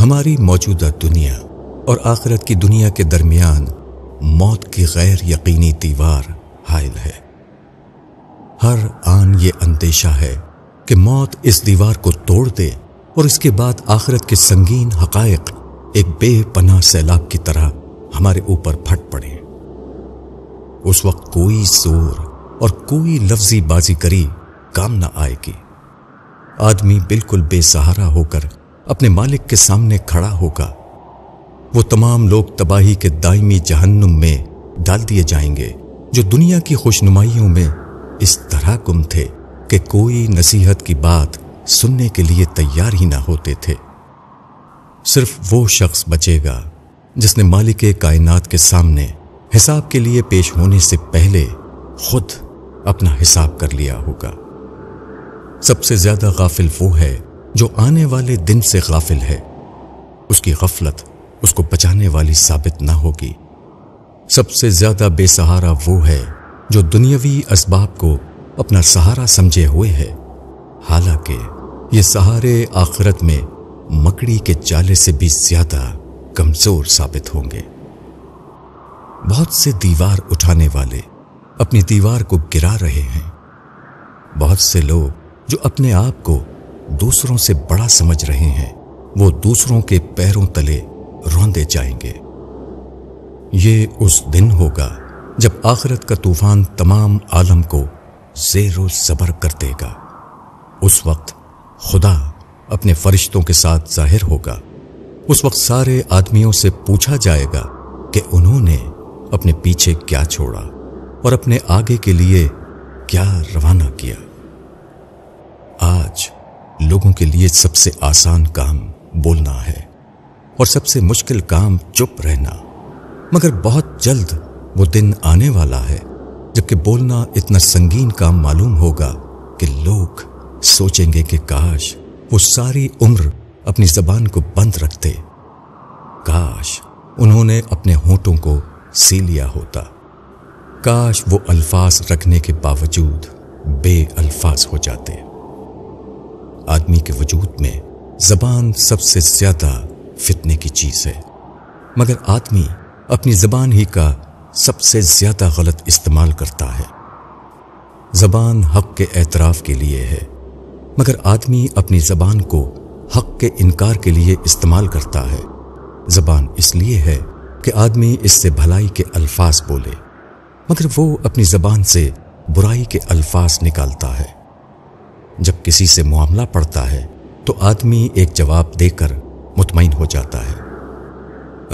हमारी मौजूदा दुनिया और आखिरत की दुनिया के दरमियान मौत की गैर यकीनी दीवार हायल है हर आन ये अंदेशा है कि मौत इस दीवार को तोड़ दे और इसके बाद आखिरत के संगीन हकायक एक बेपनाह सैलाब की तरह हमारे ऊपर फट पड़े उस वक्त कोई जोर और कोई लफ्जी बाजीगरी काम न आएगी आदमी बिल्कुल बेसहारा होकर अपने मालिक के सामने खड़ा होगा वो तमाम लोग तबाही के दायमी जहन्नुम में डाल दिए जाएंगे जो दुनिया की खुशनुमाइयों में इस तरह गुम थे कि कोई नसीहत की बात सुनने के लिए तैयार ही ना होते थे सिर्फ वो शख्स बचेगा जिसने मालिक कायनात के सामने हिसाब के लिए पेश होने से पहले खुद अपना हिसाब कर लिया होगा सबसे ज्यादा गाफिल वो है जो आने वाले दिन से गाफिल है उसकी गफलत उसको बचाने वाली साबित ना होगी सबसे ज्यादा बेसहारा वो है जो दुनियावी इसबाब को अपना सहारा समझे हुए है हालांकि ये सहारे आखिरत में मकड़ी के जाले से भी ज्यादा कमजोर साबित होंगे बहुत से दीवार उठाने वाले अपनी दीवार को गिरा रहे हैं बहुत से लोग जो अपने आप को दूसरों से बड़ा समझ रहे हैं वो दूसरों के पैरों तले रौंदे जाएंगे ये उस दिन होगा जब आखिरत का तूफान तमाम आलम को जेरो सबर कर देगा उस वक्त खुदा अपने फरिश्तों के साथ जाहिर होगा उस वक्त सारे आदमियों से पूछा जाएगा कि उन्होंने अपने पीछे क्या छोड़ा और अपने आगे के लिए क्या रवाना किया लोगों के लिए सबसे आसान काम बोलना है और सबसे मुश्किल काम चुप रहना मगर बहुत जल्द वो दिन आने वाला है जबकि बोलना इतना संगीन काम मालूम होगा कि लोग सोचेंगे कि काश वो सारी उम्र अपनी जबान को बंद रखते काश उन्होंने अपने होठों को सी लिया होता काश वो अल्फाज रखने के बावजूद बे अल्फाज हो जाते आदमी के वजूद में जबान सबसे ज्यादा फितने की चीज है मगर आदमी अपनी जबान ही का सबसे ज्यादा गलत इस्तेमाल करता है जबान हक के एतराफ़ के लिए है मगर आदमी अपनी जबान को हक के इनकार के लिए इस्तेमाल करता है जबान इसलिए है कि आदमी इससे भलाई के अल्फाज बोले मगर वो अपनी जबान से बुराई के अल्फाज निकालता है जब किसी से मामला पड़ता है तो आदमी एक जवाब देकर मुतमिन हो जाता है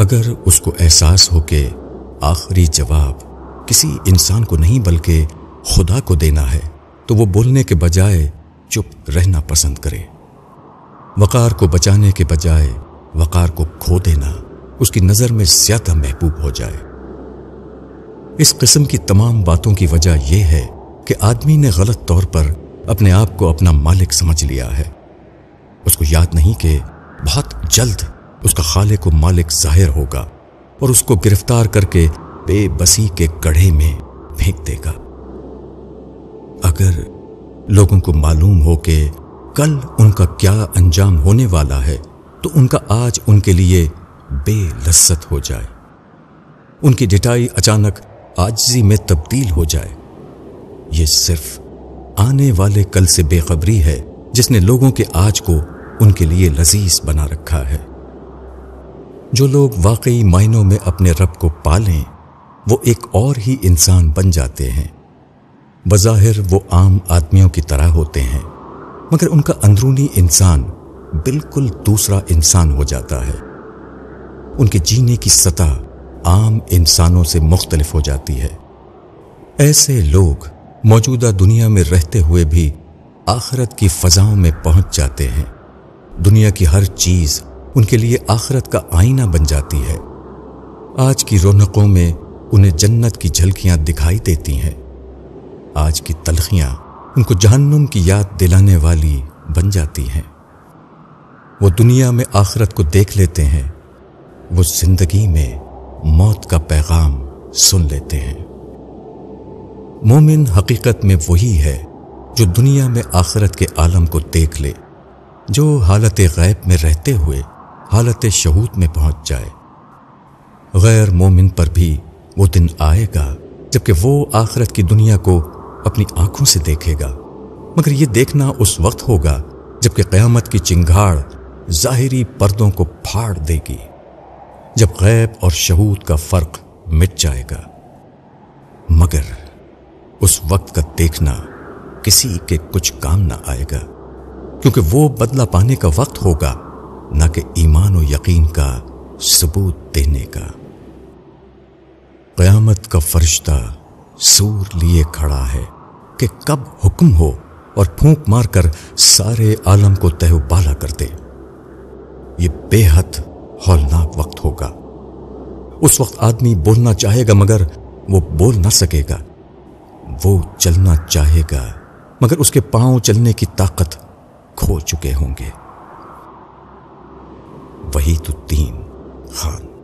अगर उसको एहसास हो के आखिरी जवाब किसी इंसान को नहीं बल्कि खुदा को देना है तो वो बोलने के बजाय चुप रहना पसंद करे वक़ार को बचाने के बजाय वक़ार को खो देना उसकी नज़र में ज़्यादा महबूब हो जाए इस किस्म की तमाम बातों की वजह यह है कि आदमी ने गलत तौर पर अपने आप को अपना मालिक समझ लिया है उसको याद नहीं कि बहुत जल्द उसका खाले को मालिक जाहिर होगा और उसको गिरफ्तार करके बेबसी के गढ़े में फेंक देगा अगर लोगों को मालूम हो कि कल उनका क्या अंजाम होने वाला है तो उनका आज उनके लिए बेलस्त हो जाए उनकी डिटाई अचानक आजजी में तब्दील हो जाए ये सिर्फ आने वाले कल से बेखबरी है जिसने लोगों के आज को उनके लिए लजीज बना रखा है जो लोग वाकई मायनों में अपने रब को पालें वो एक और ही इंसान बन जाते हैं बज़ाहिर वो आम आदमियों की तरह होते हैं मगर उनका अंदरूनी इंसान बिल्कुल दूसरा इंसान हो जाता है उनके जीने की सतह आम इंसानों से मुख्तलिफ हो जाती है ऐसे लोग मौजूदा दुनिया में रहते हुए भी आखरत की फ़जाओं में पहुंच जाते हैं दुनिया की हर चीज़ उनके लिए आखरत का आईना बन जाती है आज की रौनकों में उन्हें जन्नत की झलकियां दिखाई देती हैं आज की तलखियां उनको जहन्नुम की याद दिलाने वाली बन जाती हैं वो दुनिया में आखरत को देख लेते हैं वो जिंदगी में मौत का पैगाम सुन लेते हैं मोमिन हकीकत में वही है जो दुनिया में आखरत के आलम को देख ले जो हालत गैब में रहते हुए हालत शहूद में पहुंच जाए गैर मोमिन पर भी वो दिन आएगा जबकि वो आखरत की दुनिया को अपनी आंखों से देखेगा मगर ये देखना उस वक्त होगा जबकि क़यामत की चिंगाड़ ज़ाहिरी पर्दों को फाड़ देगी जब गैब और शहूद का फ़र्क मिट जाएगा मगर उस वक्त का देखना किसी के कुछ काम ना आएगा क्योंकि वो बदला पाने का वक्त होगा ना कि ईमान और यकीन का सबूत देने का क़यामत का फरिश्ता सूर लिए खड़ा है कि कब हुक्म हो और फूंक मारकर सारे आलम को तहबाला कर दे ये बेहद हौलनाक वक्त होगा उस वक्त आदमी बोलना चाहेगा मगर वो बोल ना सकेगा वो चलना चाहेगा मगर उसके पांव चलने की ताकत खो चुके होंगे वही तो तीन खान